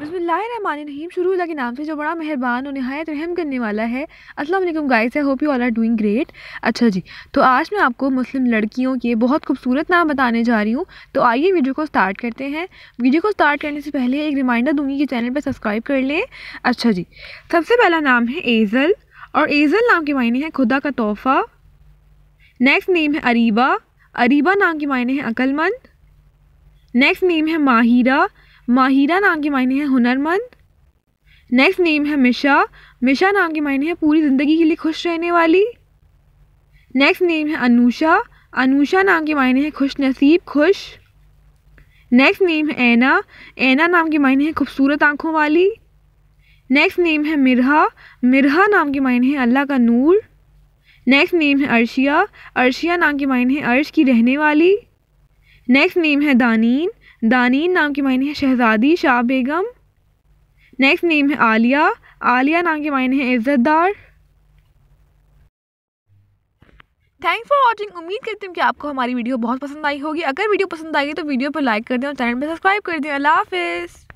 बसमीम शुरू के नाम से जो बड़ा मेहरबान और नहायत रहम करने वाला है वालेकुम guys I hope you all are doing great अच्छा जी तो आज मैं आपको मुस्लिम लड़कियों के बहुत खूबसूरत नाम बताने जा रही हूँ तो आइए वीडियो को स्टार्ट करते हैं वीडियो को स्टार्ट करने से पहले एक रिमाइंडर दूंगी कि चैनल पर सब्सक्राइब कर लें अच्छा जी सबसे पहला नाम है एज़ल और एज़ल नाम के मायने हैं खुदा का तोहफ़ा नेक्स्ट नेम है अरीबा अरीबा नाम के मायने हैं अक्लमंद नेक्स्ट नेम है माहिरा माहिरा नाम के मायने हैं हुनरमंद नेक्स्ट नेम है मिशा मिशा नाम के मायने हैं पूरी ज़िंदगी के लिए खुश रहने वाली नेक्स्ट नेम है अनुषा अनुषा नाम के मायने हैं खुश नसीब खुश नेक्स्ट नेम है ऐना ऐना नाम के मायने हैं खूबसूरत आँखों वाली नेक्स्ट नेम है मिरहा मिरहा नाम के मायने हैं अल्लाह का नूर नेक्स्ट नेम है अर्शिया अर्शिया नाम के मायने हैं अर्श की रहने वाली नेक्स्ट नेम है दानीन दानीन नाम के मायने हैं शहजादी शाह बेगम नेक्स्ट नेम है आलिया आलिया नाम के मायने हैं इज़्ज़तदार थैंक्स फॉर वॉचिंग उम्मीद करती हूँ कि आपको हमारी वीडियो बहुत पसंद आई होगी अगर वीडियो पसंद आई तो वीडियो पर लाइक कर दें और चैनल पर सब्सक्राइब कर दें अल्लाह हाफिज़